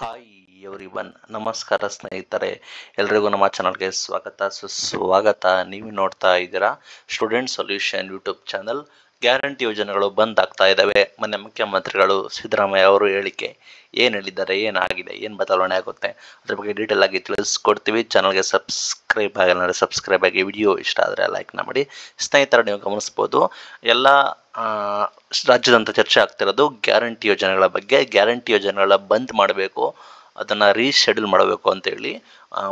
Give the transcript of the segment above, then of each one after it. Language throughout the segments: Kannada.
ಹಾಯ್ ಎವ್ರಿ ಬನ್ ನಮಸ್ಕಾರ ಸ್ನೇಹಿತರೆ ಎಲ್ರಿಗೂ ನಮ್ಮ ಚಾನಲ್ಗೆ ಸ್ವಾಗತ ಸುಸ್ವಾಗತ ನೀವು ನೋಡ್ತಾ ಇದ್ದೀರಾ student solution YouTube channel guarantee ಯೋಜನೆಗಳು ಬಂದ್ ಆಗ್ತಾ ಇದ್ದಾವೆ ಮೊನ್ನೆ ಮುಖ್ಯಮಂತ್ರಿಗಳು ಸಿದ್ದರಾಮಯ್ಯ ಅವರು ಹೇಳಿಕೆ ಏನು ಹೇಳಿದ್ದಾರೆ ಏನಾಗಿದೆ ಏನು ಬದಲಾವಣೆ ಆಗುತ್ತೆ ಅದ್ರ ಬಗ್ಗೆ ಡೀಟೇಲ್ ಆಗಿ ತಿಳಿಸ್ಕೊಡ್ತೀವಿ ಚಾನಲ್ಗೆ ಸಬ್ಸ್ಕ್ರೈಬ್ ಆಗಿಲ್ಲ ಸಬ್ಸ್ಕ್ರೈಬ್ ಆಗಿ ವಿಡಿಯೋ ಇಷ್ಟ ಆದರೆ ಲೈಕ್ನ ಮಾಡಿ ಸ್ನೇಹಿತರು ನೀವು ಗಮನಿಸ್ಬೋದು ಎಲ್ಲ ರಾಜ್ಯದಂತ ಚರ್ಚೆ ಆಗ್ತಿರೋದು ಗ್ಯಾರಂಟಿ ಯೋಜನೆಗಳ ಬಗ್ಗೆ ಗ್ಯಾರಂಟಿ ಯೋಜನೆಗಳ ಬಂದ್ ಮಾಡಬೇಕು ಅದನ್ನು ರೀಶೆಡ್ಯೂಲ್ ಮಾಡಬೇಕು ಅಂತೇಳಿ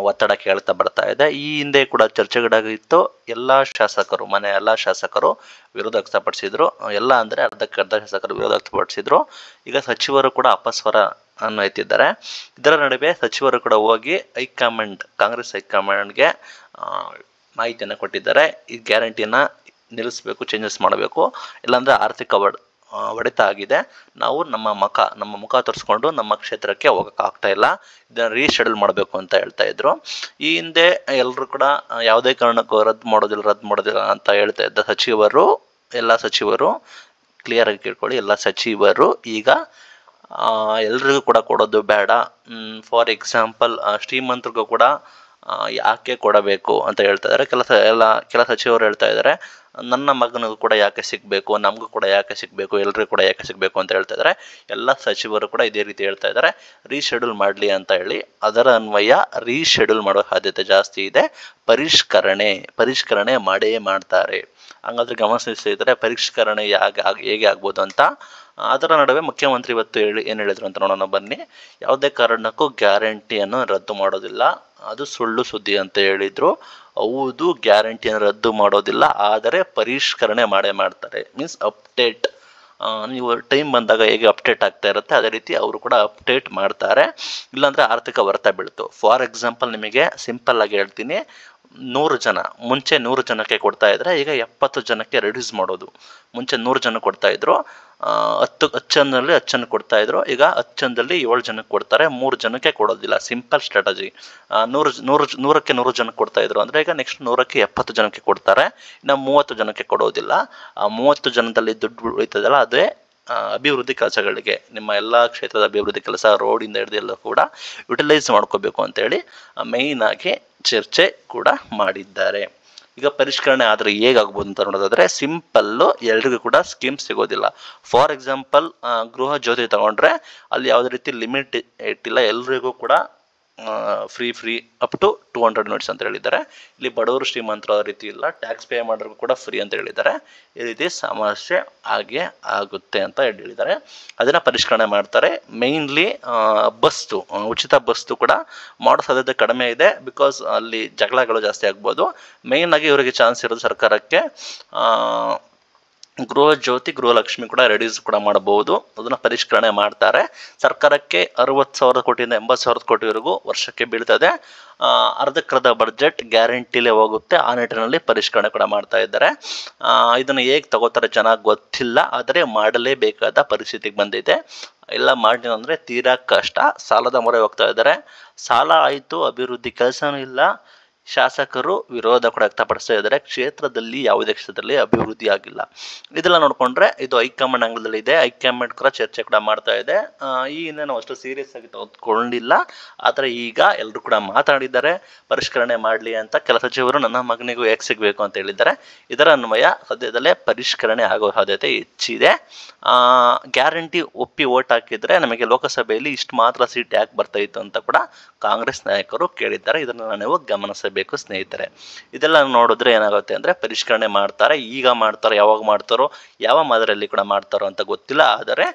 ಒತ್ತಡ ಕೇಳ್ತಾ ಬರ್ತಾ ಇದೆ ಈ ಹಿಂದೆ ಕೂಡ ಚರ್ಚೆಗಳಾಗಿತ್ತು ಎಲ್ಲ ಶಾಸಕರು ಮನೆ ಎಲ್ಲ ಶಾಸಕರು ವಿರೋಧ ವ್ಯಕ್ತಪಡಿಸಿದ್ರು ಎಲ್ಲ ಅಂದರೆ ಅರ್ಧಕ್ಕೆ ಅರ್ಧ ಶಾಸಕರು ವಿರೋಧ ವ್ಯಕ್ತಪಡಿಸಿದ್ರು ಈಗ ಸಚಿವರು ಕೂಡ ಅಪಸ್ವರ ಅನ್ನು ಎತ್ತಿದ್ದಾರೆ ಇದರ ನಡುವೆ ಸಚಿವರು ಕೂಡ ಹೋಗಿ ಹೈಕಮಾಂಡ್ ಕಾಂಗ್ರೆಸ್ ಹೈಕಮಾಂಡ್ಗೆ ಮಾಹಿತಿಯನ್ನು ಕೊಟ್ಟಿದ್ದಾರೆ ಈ ಗ್ಯಾರಂಟಿನ ನಿಲ್ಲಿಸಬೇಕು ಚೇಂಜಸ್ ಮಾಡಬೇಕು ಇಲ್ಲಾಂದರೆ ಆರ್ಥಿಕ ಒಡ ಒಡೆತ ಆಗಿದೆ ನಾವು ನಮ್ಮ ಮುಖ ನಮ್ಮ ಮುಖ ತೋರಿಸ್ಕೊಂಡು ನಮ್ಮ ಕ್ಷೇತ್ರಕ್ಕೆ ಹೋಗೋಕ್ಕಾಗ್ತಾ ಇಲ್ಲ ಇದನ್ನು ರೀಶೆಡ್ಯೂಲ್ ಮಾಡಬೇಕು ಅಂತ ಹೇಳ್ತಾ ಇದ್ರು ಈ ಹಿಂದೆ ಎಲ್ಲರೂ ಕೂಡ ಯಾವುದೇ ಕಾರಣಕ್ಕೂ ರದ್ದು ಮಾಡೋದಿಲ್ಲ ರದ್ದು ಮಾಡೋದಿಲ್ಲ ಅಂತ ಹೇಳ್ತಾ ಇದ್ದ ಸಚಿವರು ಎಲ್ಲ ಸಚಿವರು ಕ್ಲಿಯರ್ ಆಗಿ ಕೇಳ್ಕೊಳ್ಳಿ ಎಲ್ಲ ಸಚಿವರು ಈಗ ಎಲ್ರಿಗೂ ಕೂಡ ಕೊಡೋದು ಬೇಡ ಫಾರ್ ಎಕ್ಸಾಂಪಲ್ ಶ್ರೀಮಂತರಿಗೂ ಕೂಡ ಯಾಕೆ ಕೊಡಬೇಕು ಅಂತ ಹೇಳ್ತಾ ಇದ್ದಾರೆ ಕೆಲಸ ಎಲ್ಲ ಕೆಲ ಸಚಿವರು ಹೇಳ್ತಾ ಇದ್ದಾರೆ ನನ್ನ ಮಗನಿಗೂ ಕೂಡ ಯಾಕೆ ಸಿಗಬೇಕು ನಮಗೂ ಕೂಡ ಯಾಕೆ ಸಿಗಬೇಕು ಎಲ್ಲರಿಗೂ ಕೂಡ ಯಾಕೆ ಸಿಗಬೇಕು ಅಂತ ಹೇಳ್ತಾ ಇದ್ದಾರೆ ಎಲ್ಲ ಸಚಿವರು ಕೂಡ ಇದೇ ರೀತಿ ಹೇಳ್ತಾ ಇದ್ದಾರೆ ರೀಶೆಡ್ಯೂಲ್ ಮಾಡಲಿ ಅಂತ ಹೇಳಿ ಅದರ ಅನ್ವಯ ರೀಶೆಡ್ಯೂಲ್ ಮಾಡೋ ಸಾಧ್ಯತೆ ಜಾಸ್ತಿ ಇದೆ ಪರಿಷ್ಕರಣೆ ಪರಿಷ್ಕರಣೆ ಮಾಡೇ ಮಾಡ್ತಾರೆ ಹಾಗಾದ್ರೆ ಗಮನಿಸಿದರೆ ಪರಿಷ್ಕರಣೆ ಯಾಕೆ ಹೇಗೆ ಆಗ್ಬೋದು ಅಂತ ಅದರ ನಡುವೆ ಮುಖ್ಯಮಂತ್ರಿ ಇವತ್ತು ಹೇಳಿ ಏನು ಹೇಳಿದ್ರು ಅಂತ ನೋಡೋಣ ಬನ್ನಿ ಯಾವುದೇ ಕಾರಣಕ್ಕೂ ಗ್ಯಾರಂಟಿಯನ್ನು ರದ್ದು ಮಾಡೋದಿಲ್ಲ ಅದು ಸುಳ್ಳು ಸುದ್ದಿ ಅಂತ ಹೇಳಿದರು ಹೌದು ಗ್ಯಾರಂಟಿಯನ್ನು ರದ್ದು ಮಾಡೋದಿಲ್ಲ ಆದರೆ ಪರಿಷ್ಕರಣೆ ಮಾಡೇ ಮಾಡ್ತಾರೆ ಮೀನ್ಸ್ ಅಪ್ಡೇಟ್ ನೀವು ಟೈಮ್ ಬಂದಾಗ ಹೇಗೆ ಅಪ್ಡೇಟ್ ಆಗ್ತಾ ಇರುತ್ತೆ ಅದೇ ರೀತಿ ಅವರು ಕೂಡ ಅಪ್ಡೇಟ್ ಮಾಡ್ತಾರೆ ಇಲ್ಲಾಂದರೆ ಆರ್ಥಿಕ ವರ್ತ ಬೀಳ್ತು ಫಾರ್ ಎಕ್ಸಾಂಪಲ್ ನಿಮಗೆ ಸಿಂಪಲ್ ಆಗಿ ಹೇಳ್ತೀನಿ ನೂರು ಜನ ಮುಂಚೆ ನೂರು ಜನಕ್ಕೆ ಕೊಡ್ತಾ ಇದ್ರೆ ಈಗ ಎಪ್ಪತ್ತು ಜನಕ್ಕೆ ರೆಡ್ಯೂಸ್ ಮಾಡೋದು ಮುಂಚೆ ನೂರು ಜನ ಕೊಡ್ತಾ ಇದ್ರು ಹತ್ತು ಹಚ್ಚನಲ್ಲಿ ಹಚ್ಚನ್ನು ಕೊಡ್ತಾ ಇದ್ರು ಈಗ ಹಚ್ಚಂದಲ್ಲಿ ಏಳು ಜನಕ್ಕೆ ಕೊಡ್ತಾರೆ ಮೂರು ಜನಕ್ಕೆ ಕೊಡೋದಿಲ್ಲ ಸಿಂಪಲ್ ಸ್ಟ್ರಾಟಜಿ ನೂರು ನೂರು ನೂರಕ್ಕೆ ನೂರು ಜನಕ್ಕೆ ಕೊಡ್ತಾ ಇದ್ರು ಅಂದರೆ ಈಗ ನೆಕ್ಸ್ಟ್ ನೂರಕ್ಕೆ ಎಪ್ಪತ್ತು ಜನಕ್ಕೆ ಕೊಡ್ತಾರೆ ಇನ್ನು ಮೂವತ್ತು ಜನಕ್ಕೆ ಕೊಡೋದಿಲ್ಲ ಆ ಮೂವತ್ತು ಜನದಲ್ಲಿ ದುಡ್ಡು ಉಳಿತದಲ್ಲ ಅದೇ ಅಭಿವೃದ್ಧಿ ಕೆಲಸಗಳಿಗೆ ನಿಮ್ಮ ಎಲ್ಲ ಕ್ಷೇತ್ರದ ಅಭಿವೃದ್ಧಿ ಕೆಲಸ ರೋಡಿಂದ ಹಿಡಿದು ಎಲ್ಲ ಕೂಡ ಯುಟಿಲೈಸ್ ಮಾಡ್ಕೋಬೇಕು ಅಂತೇಳಿ ಮೇಯ್ನಾಗಿ ಆಗಿ ಚರ್ಚೆ ಕೂಡ ಮಾಡಿದ್ದಾರೆ ಈಗ ಪರಿಷ್ಕರಣೆ ಆದರೆ ಹೇಗಾಗ್ಬೋದು ಅಂತ ನೋಡೋದಾದ್ರೆ ಸಿಂಪಲ್ಲು ಎಲ್ರಿಗೂ ಕೂಡ ಸ್ಕೀಮ್ ಸಿಗೋದಿಲ್ಲ ಫಾರ್ ಎಕ್ಸಾಂಪಲ್ ಗೃಹ ಜ್ಯೋತಿ ತಗೊಂಡ್ರೆ ಅಲ್ಲಿ ಯಾವುದೇ ರೀತಿ ಲಿಮಿಟ್ ಇಟ್ಟಿಲ್ಲ ಎಲ್ರಿಗೂ ಕೂಡ free free up to two hundred notes ಅಂತ ಹೇಳಿದ್ದಾರೆ ಇಲ್ಲಿ ಬಡವರು ಶ್ರೀಮಂತರ ರೀತಿ ಇಲ್ಲ ಟ್ಯಾಕ್ಸ್ ಪೇ ಮಾಡೋರು ಕೂಡ ಫ್ರೀ ಅಂತ ಹೇಳಿದ್ದಾರೆ ಈ ರೀತಿ ಸಮಸ್ಯೆ ಹಾಗೆ ಆಗುತ್ತೆ ಅಂತ ಹೇಳಿದ್ದಾರೆ ಅದನ್ನು ಪರಿಷ್ಕರಣೆ ಮಾಡ್ತಾರೆ ಮೇಯ್ನ್ಲಿ ಬಸ್ತು ಉಚಿತ ಬಸ್ತು ಕೂಡ ಮಾಡೋ ಸಾಧ್ಯತೆ ಕಡಿಮೆ ಇದೆ ಬಿಕಾಸ್ ಅಲ್ಲಿ ಜಗಳಗಳು ಜಾಸ್ತಿ ಆಗ್ಬೋದು ಮೇಯ್ನಾಗಿ ಇವರಿಗೆ ಚಾನ್ಸ್ ಇರೋದು ಸರ್ಕಾರಕ್ಕೆ ಗೃಹ ಜ್ಯೋತಿ ಗೃಹಲಕ್ಷ್ಮಿ ಕೂಡ ರೆಡ್ಯೂಸ್ ಕೂಡ ಮಾಡಬಹುದು ಅದನ್ನು ಪರಿಷ್ಕರಣೆ ಮಾಡ್ತಾರೆ ಸರ್ಕಾರಕ್ಕೆ ಅರವತ್ತು ಸಾವಿರ ಕೋಟಿಯಿಂದ ಎಂಬತ್ತು ಸಾವಿರದ ಕೋಟಿವರೆಗೂ ವರ್ಷಕ್ಕೆ ಬೀಳ್ತದೆ ಅರ್ಧಕ್ಕರ್ಧ ಬಜೆಟ್ ಗ್ಯಾರಂಟಿಲೇ ಹೋಗುತ್ತೆ ಆ ನಿಟ್ಟಿನಲ್ಲಿ ಪರಿಷ್ಕರಣೆ ಕೂಡ ಮಾಡ್ತಾ ಇದ್ದಾರೆ ಇದನ್ನು ಹೇಗೆ ತಗೋತಾರೆ ಚೆನ್ನಾಗಿ ಗೊತ್ತಿಲ್ಲ ಆದರೆ ಮಾಡಲೇಬೇಕಾದ ಪರಿಸ್ಥಿತಿಗೆ ಬಂದಿದೆ ಎಲ್ಲ ಮಾಡಿಲ್ಲ ಅಂದರೆ ತೀರಾ ಕಷ್ಟ ಸಾಲದ ಮೊರೆ ಹೋಗ್ತಾ ಇದ್ದಾರೆ ಸಾಲ ಆಯಿತು ಅಭಿವೃದ್ಧಿ ಕೆಲಸನೂ ಇಲ್ಲ ಶಾಸಕರು ವಿರೋಧ ಕೂಡ ವ್ಯಕ್ತಪಡಿಸ್ತಾ ಇದ್ದಾರೆ ಕ್ಷೇತ್ರದಲ್ಲಿ ಯಾವುದೇ ಕ್ಷೇತ್ರದಲ್ಲಿ ಅಭಿವೃದ್ಧಿ ಆಗಿಲ್ಲ ಇದೆಲ್ಲ ನೋಡಿಕೊಂಡ್ರೆ ಇದು ಹೈಕಮಾಂಡ್ ಅಂಗದಲ್ಲಿ ಇದೆ ಹೈಕಮಾಂಡ್ ಕೂಡ ಚರ್ಚೆ ಕೂಡ ಮಾಡ್ತಾ ಇದೆ ಈ ಹಿಂದೆ ನಾವು ಅಷ್ಟು ಸೀರಿಯಸ್ ಆಗಿ ತೆಗೆದುಕೊಂಡಿಲ್ಲ ಆದರೆ ಈಗ ಎಲ್ಲರೂ ಕೂಡ ಮಾತಾಡಿದ್ದಾರೆ ಪರಿಷ್ಕರಣೆ ಮಾಡಲಿ ಅಂತ ಕೆಲ ಸಚಿವರು ನನ್ನ ಮಗನಿಗೂ ಯಾಕೆ ಸಿಗಬೇಕು ಅಂತ ಹೇಳಿದ್ದಾರೆ ಇದರ ಅನ್ವಯ ಸದ್ಯದಲ್ಲೇ ಪರಿಷ್ಕರಣೆ ಆಗೋ ಸಾಧ್ಯತೆ ಹೆಚ್ಚಿದೆ ಗ್ಯಾರಂಟಿ ಒಪ್ಪಿ ಓಟ್ ಹಾಕಿದ್ರೆ ನಮಗೆ ಲೋಕಸಭೆಯಲ್ಲಿ ಇಷ್ಟು ಮಾತ್ರ ಸೀಟ್ ಯಾಕೆ ಬರ್ತಾ ಇತ್ತು ಅಂತ ಕೂಡ ಕಾಂಗ್ರೆಸ್ ನಾಯಕರು ಕೇಳಿದ್ದಾರೆ ಇದನ್ನು ನಾವು ಗಮನಿಸಬೇಕು ಬೇಕು ಸ್ನೇಹಿತರೆ ಇದೆಲ್ಲ ನೋಡಿದ್ರೆ ಏನಾಗುತ್ತೆ ಅಂದರೆ ಪರಿಷ್ಕರಣೆ ಮಾಡ್ತಾರೆ ಈಗ ಮಾಡ್ತಾರೋ ಯಾವಾಗ ಮಾಡ್ತಾರೋ ಯಾವ ಮಾದರಿಯಲ್ಲಿ ಕೂಡ ಮಾಡ್ತಾರೋ ಅಂತ ಗೊತ್ತಿಲ್ಲ ಆದರೆ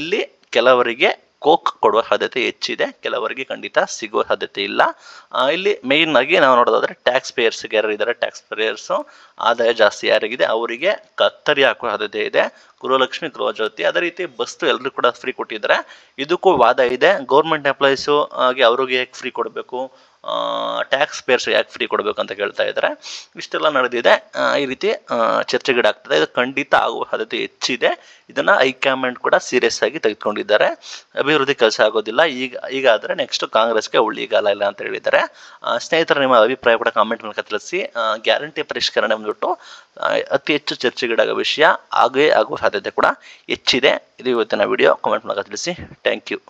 ಇಲ್ಲಿ ಕೆಲವರಿಗೆ ಕೋಕ್ ಕೊಡುವ ಸಾಧ್ಯತೆ ಹೆಚ್ಚಿದೆ ಕೆಲವರಿಗೆ ಖಂಡಿತ ಸಿಗುವ ಸಾಧ್ಯತೆ ಇಲ್ಲ ಇಲ್ಲಿ ಮೇಯ್ನ್ ಆಗಿ ನಾವು ನೋಡೋದಾದ್ರೆ ಟ್ಯಾಕ್ಸ್ ಪೇಯರ್ಸ್ ಯಾರು ಇದ್ದಾರೆ ಟ್ಯಾಕ್ಸ್ ಪೇಯರ್ಸು ಆದಾಯ ಜಾಸ್ತಿ ಯಾರಿಗಿದೆ ಅವರಿಗೆ ಕತ್ತರಿ ಹಾಕುವ ಸಾಧ್ಯತೆ ಇದೆ ಗೃಹಲಕ್ಷ್ಮಿ ಗೃಹ ಜ್ಯೋತಿ ಅದೇ ರೀತಿ ಬಸ್ಸು ಎಲ್ಲರೂ ಕೂಡ ಫ್ರೀ ಕೊಟ್ಟಿದ್ದಾರೆ ಇದಕ್ಕೂ ವಾದ ಇದೆ ಗೌರ್ಮೆಂಟ್ ಎಂಪ್ಲಾಯೀಸು ಆಗಿ ಅವ್ರಿಗೆ ಯಾಕೆ ಫ್ರೀ ಕೊಡಬೇಕು ಟ್ಯಾಕ್ಸ್ ಪೇರ್ಸ್ ಯಾಕೆ ಫ್ರೀ ಕೊಡಬೇಕು ಅಂತ ಕೇಳ್ತಾ ಇದ್ದಾರೆ ಇಷ್ಟೆಲ್ಲ ನಡೆದಿದೆ ಈ ರೀತಿ ಚರ್ಚೆಗೀಡಾಗ್ತದೆ ಇದು ಖಂಡಿತ ಆಗುವ ಸಾಧ್ಯತೆ ಹೆಚ್ಚಿದೆ ಇದನ್ನು ಹೈಕಮಾಂಡ್ ಕೂಡ ಸೀರಿಯಸ್ ಆಗಿ ತೆಗೆದುಕೊಂಡಿದ್ದಾರೆ ಅಭಿವೃದ್ಧಿ ಕೆಲಸ ಆಗೋದಿಲ್ಲ ಈಗ ಈಗ ಆದರೆ ನೆಕ್ಸ್ಟ್ ಕಾಂಗ್ರೆಸ್ಗೆ ಉಳ್ಳಿಗಾಲ ಇಲ್ಲ ಅಂತ ಹೇಳಿದ್ದಾರೆ ಸ್ನೇಹಿತರು ನಿಮ್ಮ ಅಭಿಪ್ರಾಯ ಕೂಡ ಕಾಮೆಂಟ್ ಮೂಲಕ ತಿಳಿಸಿ ಗ್ಯಾರಂಟಿ ಪರಿಷ್ಕರಣೆ ಬಂದ್ಬಿಟ್ಟು ಅತಿ ಹೆಚ್ಚು ಚರ್ಚೆಗೀಡಾಗೋ ವಿಷಯ ಹಾಗೆ ಆಗುವ ಸಾಧ್ಯತೆ ಕೂಡ ಹೆಚ್ಚಿದೆ ಇದು ಇವತ್ತಿನ ವಿಡಿಯೋ ಕಮೆಂಟ್ ಮೂಲಕ ತಿಳಿಸಿ ಥ್ಯಾಂಕ್ ಯು